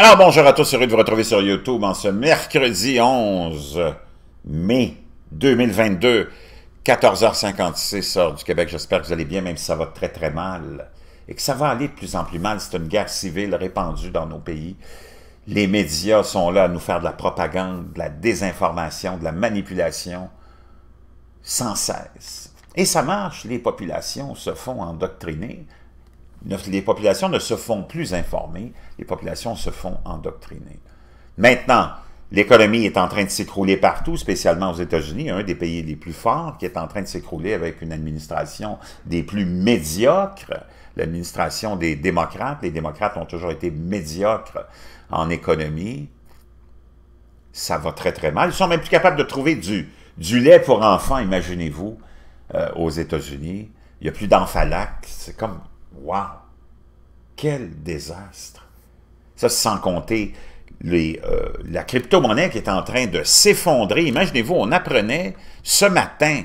Alors bonjour à tous, heureux de vous retrouver sur YouTube en ce mercredi 11 mai 2022, 14h56 heure du Québec. J'espère que vous allez bien, même si ça va très très mal et que ça va aller de plus en plus mal. C'est une guerre civile répandue dans nos pays. Les médias sont là à nous faire de la propagande, de la désinformation, de la manipulation sans cesse. Et ça marche, les populations se font endoctriner les populations ne se font plus informer, les populations se font endoctriner. Maintenant, l'économie est en train de s'écrouler partout, spécialement aux États-Unis, un des pays les plus forts, qui est en train de s'écrouler avec une administration des plus médiocres, l'administration des démocrates. Les démocrates ont toujours été médiocres en économie. Ça va très, très mal. Ils sont même plus capables de trouver du, lait pour enfants, imaginez-vous, euh, aux États-Unis. Il n'y a plus d'enfalac. C'est comme Wow! Quel désastre! Ça, sans compter les, euh, la crypto-monnaie qui est en train de s'effondrer. Imaginez-vous, on apprenait ce matin,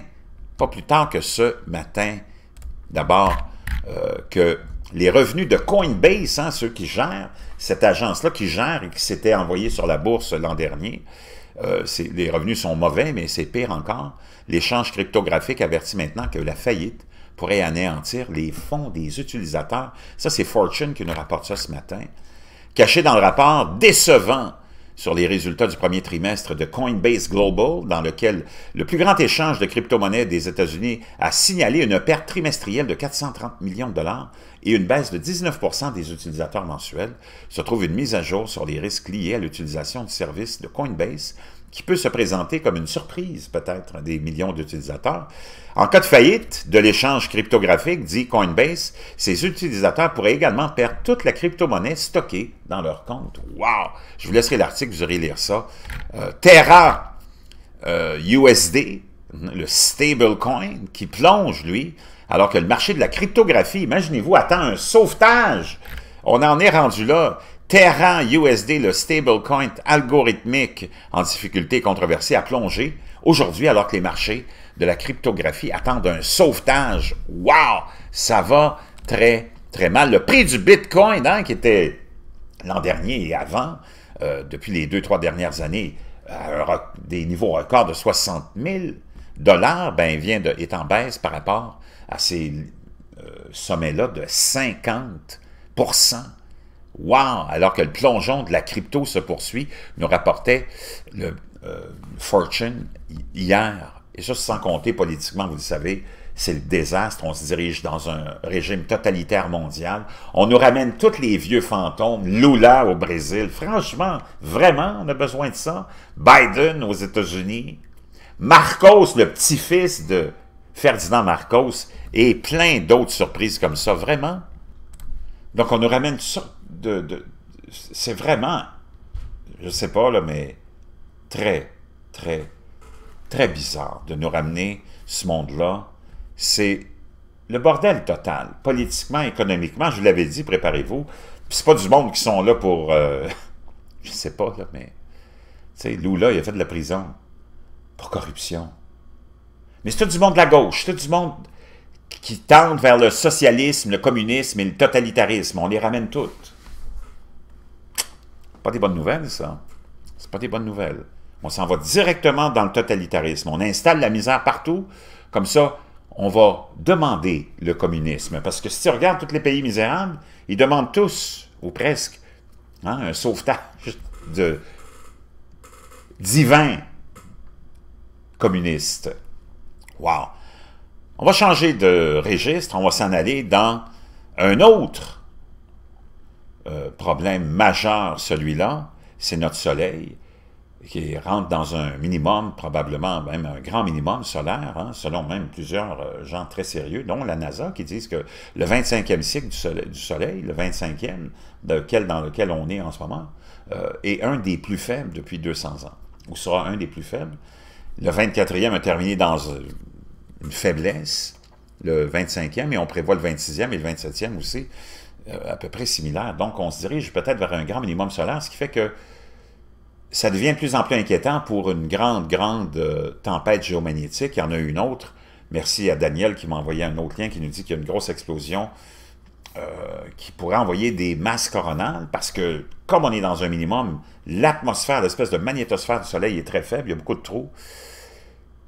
pas plus tard que ce matin, d'abord, euh, que les revenus de Coinbase, hein, ceux qui gèrent, cette agence-là qui gère et qui s'était envoyée sur la bourse l'an dernier, euh, les revenus sont mauvais, mais c'est pire encore. L'échange cryptographique avertit maintenant que la faillite pourrait anéantir les fonds des utilisateurs. Ça, c'est Fortune qui nous rapporte ça ce matin. Caché dans le rapport décevant sur les résultats du premier trimestre de Coinbase Global, dans lequel le plus grand échange de crypto-monnaies des États-Unis a signalé une perte trimestrielle de 430 millions de dollars et une baisse de 19 des utilisateurs mensuels, se trouve une mise à jour sur les risques liés à l'utilisation du service de Coinbase qui peut se présenter comme une surprise peut-être des millions d'utilisateurs. En cas de faillite de l'échange cryptographique, dit Coinbase, ces utilisateurs pourraient également perdre toute la crypto-monnaie stockée dans leur compte. Wow! Je vous laisserai l'article, vous irez lire ça. Euh, Terra USD, euh, le stablecoin, qui plonge, lui, alors que le marché de la cryptographie, imaginez-vous, attend un sauvetage. On en est rendu là. Terrain USD, le stablecoin algorithmique en difficulté controversée, a plongé aujourd'hui alors que les marchés de la cryptographie attendent un sauvetage. Wow! Ça va très, très mal. Le prix du Bitcoin, hein, qui était l'an dernier et avant, euh, depuis les deux, trois dernières années, des niveaux records de 60 000 dollars, ben, vient de, est en baisse par rapport à ces euh, sommets-là de 50 Wow! Alors que le plongeon de la crypto se poursuit, nous rapportait le euh, Fortune hier. Et ça, sans compter politiquement, vous le savez, c'est le désastre. On se dirige dans un régime totalitaire mondial. On nous ramène tous les vieux fantômes. Lula au Brésil. Franchement, vraiment, on a besoin de ça. Biden aux États-Unis. Marcos, le petit-fils de Ferdinand Marcos. Et plein d'autres surprises comme ça. Vraiment. Donc, on nous ramène ça c'est vraiment, je sais pas, là, mais très, très, très bizarre de nous ramener ce monde-là. C'est le bordel total, politiquement, économiquement, je vous l'avais dit, préparez-vous. C'est pas du monde qui sont là pour, Je euh, je sais pas, là, mais, tu sais, Lula, il a fait de la prison pour corruption. Mais c'est tout du monde de la gauche, c'est tout du monde qui tendent vers le socialisme, le communisme et le totalitarisme. On les ramène toutes pas des bonnes nouvelles, ça. C'est pas des bonnes nouvelles. On s'en va directement dans le totalitarisme. On installe la misère partout. Comme ça, on va demander le communisme. Parce que si tu regardes tous les pays misérables, ils demandent tous, ou presque, hein, un sauvetage de divin communiste. Wow! On va changer de registre, on va s'en aller dans un autre euh, problème majeur, celui-là, c'est notre soleil qui rentre dans un minimum, probablement même un grand minimum solaire, hein, selon même plusieurs euh, gens très sérieux, dont la NASA, qui disent que le 25e cycle du soleil, le 25e dans lequel on est en ce moment, euh, est un des plus faibles depuis 200 ans, ou sera un des plus faibles. Le 24e a terminé dans une faiblesse, le 25e, et on prévoit le 26e et le 27e aussi. Euh, à peu près similaire. Donc, on se dirige peut-être vers un grand minimum solaire, ce qui fait que ça devient de plus en plus inquiétant pour une grande, grande euh, tempête géomagnétique. Il y en a une autre. Merci à Daniel qui m'a envoyé un autre lien qui nous dit qu'il y a une grosse explosion euh, qui pourrait envoyer des masses coronales parce que, comme on est dans un minimum, l'atmosphère, l'espèce de magnétosphère du Soleil est très faible, il y a beaucoup de trous.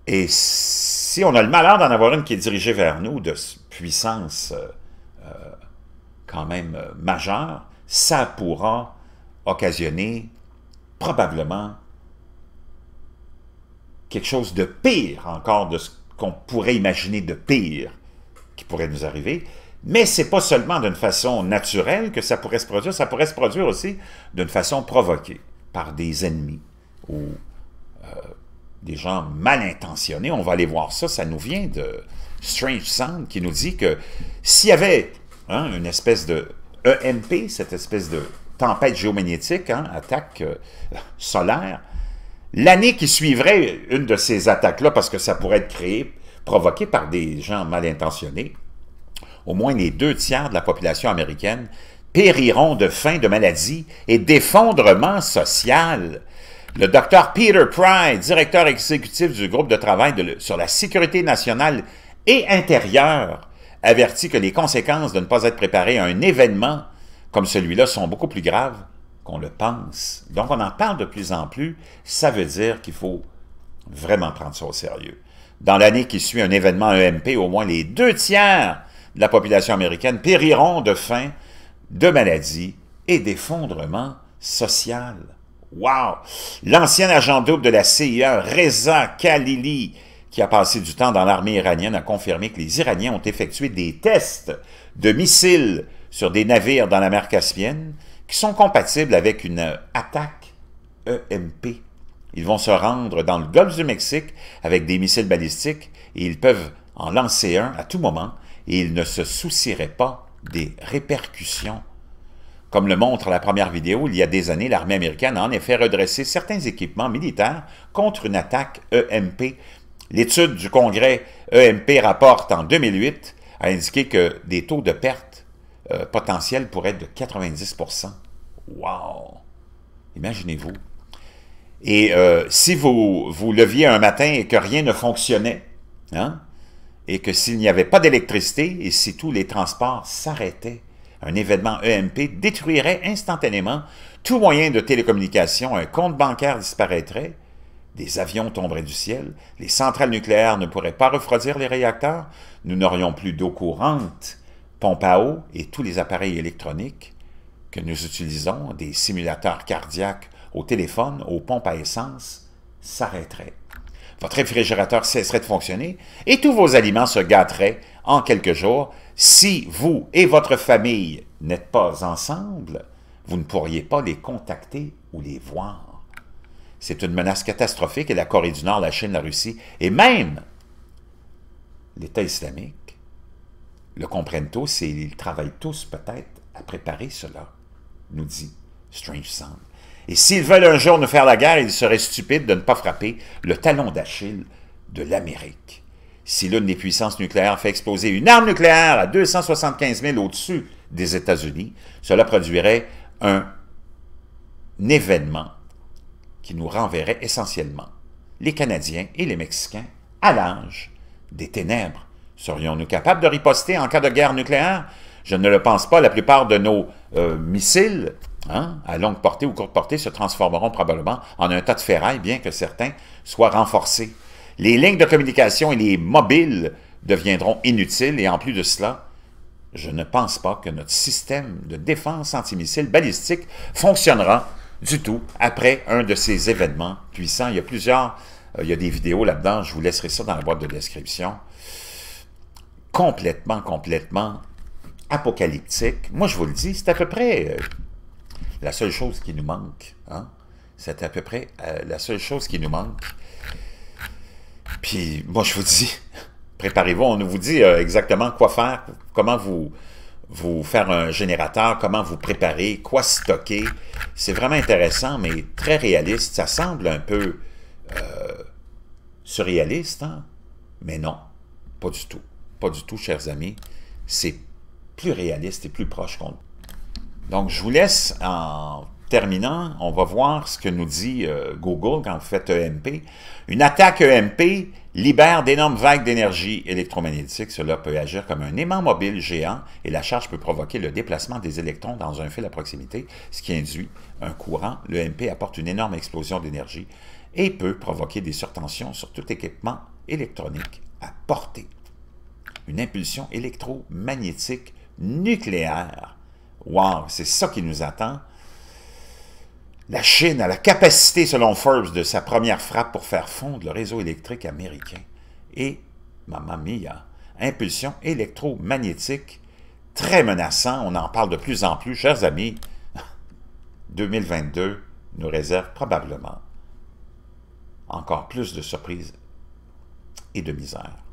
Et si on a le malheur d'en avoir une qui est dirigée vers nous de puissance même euh, majeur, ça pourra occasionner probablement quelque chose de pire encore de ce qu'on pourrait imaginer de pire qui pourrait nous arriver. Mais c'est pas seulement d'une façon naturelle que ça pourrait se produire, ça pourrait se produire aussi d'une façon provoquée par des ennemis ou euh, des gens mal intentionnés. On va aller voir ça, ça nous vient de Strange Sound qui nous dit que s'il y avait Hein, une espèce de EMP, cette espèce de tempête géomagnétique, hein, attaque euh, solaire. L'année qui suivrait une de ces attaques-là, parce que ça pourrait être créé, provoqué par des gens mal intentionnés, au moins les deux tiers de la population américaine périront de faim, de maladie et d'effondrement social. Le docteur Peter Pride, directeur exécutif du groupe de travail sur la sécurité nationale et intérieure, avertit que les conséquences de ne pas être préparé à un événement comme celui-là sont beaucoup plus graves qu'on le pense. Donc, on en parle de plus en plus. Ça veut dire qu'il faut vraiment prendre ça au sérieux. Dans l'année qui suit un événement EMP, au moins les deux tiers de la population américaine périront de faim, de maladies et d'effondrement social. Wow! L'ancien agent double de la CIA, Reza Khalili, qui a passé du temps dans l'armée iranienne, a confirmé que les Iraniens ont effectué des tests de missiles sur des navires dans la mer Caspienne qui sont compatibles avec une attaque EMP. Ils vont se rendre dans le golfe du Mexique avec des missiles balistiques et ils peuvent en lancer un à tout moment et ils ne se soucieraient pas des répercussions. Comme le montre la première vidéo, il y a des années, l'armée américaine a en effet redressé certains équipements militaires contre une attaque EMP, L'étude du Congrès EMP rapporte en 2008 a indiqué que des taux de perte euh, potentiels pourraient être de 90 Wow! Imaginez-vous. Et euh, si vous, vous leviez un matin et que rien ne fonctionnait, hein, et que s'il n'y avait pas d'électricité et si tous les transports s'arrêtaient, un événement EMP détruirait instantanément tout moyen de télécommunication, un compte bancaire disparaîtrait, des avions tomberaient du ciel, les centrales nucléaires ne pourraient pas refroidir les réacteurs, nous n'aurions plus d'eau courante, pompe à eau et tous les appareils électroniques que nous utilisons, des simulateurs cardiaques au téléphone, aux pompes à essence, s'arrêteraient. Votre réfrigérateur cesserait de fonctionner et tous vos aliments se gâteraient en quelques jours. Si vous et votre famille n'êtes pas ensemble, vous ne pourriez pas les contacter ou les voir. C'est une menace catastrophique et la Corée du Nord, la Chine, la Russie et même l'État islamique le comprennent tous et ils travaillent tous peut-être à préparer cela, nous dit Strange Sound. Et s'ils veulent un jour nous faire la guerre, il serait stupide de ne pas frapper le talon d'Achille de l'Amérique. Si l'une des puissances nucléaires fait exploser une arme nucléaire à 275 000 au-dessus des États-Unis, cela produirait un événement qui nous renverrait essentiellement, les Canadiens et les Mexicains, à l'âge des ténèbres. Serions-nous capables de riposter en cas de guerre nucléaire? Je ne le pense pas. La plupart de nos euh, missiles, hein, à longue portée ou courte portée, se transformeront probablement en un tas de ferraille, bien que certains soient renforcés. Les lignes de communication et les mobiles deviendront inutiles et en plus de cela, je ne pense pas que notre système de défense antimissile balistique fonctionnera du tout après un de ces événements puissants. Il y a plusieurs, euh, il y a des vidéos là-dedans, je vous laisserai ça dans la boîte de description. Complètement, complètement apocalyptique. Moi, je vous le dis, c'est à peu près euh, la seule chose qui nous manque. Hein? C'est à peu près euh, la seule chose qui nous manque. Puis, moi, je vous dis, préparez-vous, on vous dit exactement quoi faire, comment vous vous faire un générateur, comment vous préparer, quoi stocker. C'est vraiment intéressant, mais très réaliste. Ça semble un peu euh, surréaliste, hein? mais non, pas du tout. Pas du tout, chers amis. C'est plus réaliste et plus proche qu'on Donc, je vous laisse en on va voir ce que nous dit euh, Google quand vous faites EMP. Une attaque EMP libère d'énormes vagues d'énergie électromagnétique. Cela peut agir comme un aimant mobile géant et la charge peut provoquer le déplacement des électrons dans un fil à proximité, ce qui induit un courant. L'EMP apporte une énorme explosion d'énergie et peut provoquer des surtensions sur tout équipement électronique à portée. Une impulsion électromagnétique nucléaire. Wow, c'est ça qui nous attend. La Chine a la capacité, selon Forbes, de sa première frappe pour faire fondre le réseau électrique américain. Et, mamma mia, impulsion électromagnétique très menaçant. On en parle de plus en plus, chers amis. 2022 nous réserve probablement encore plus de surprises et de misères.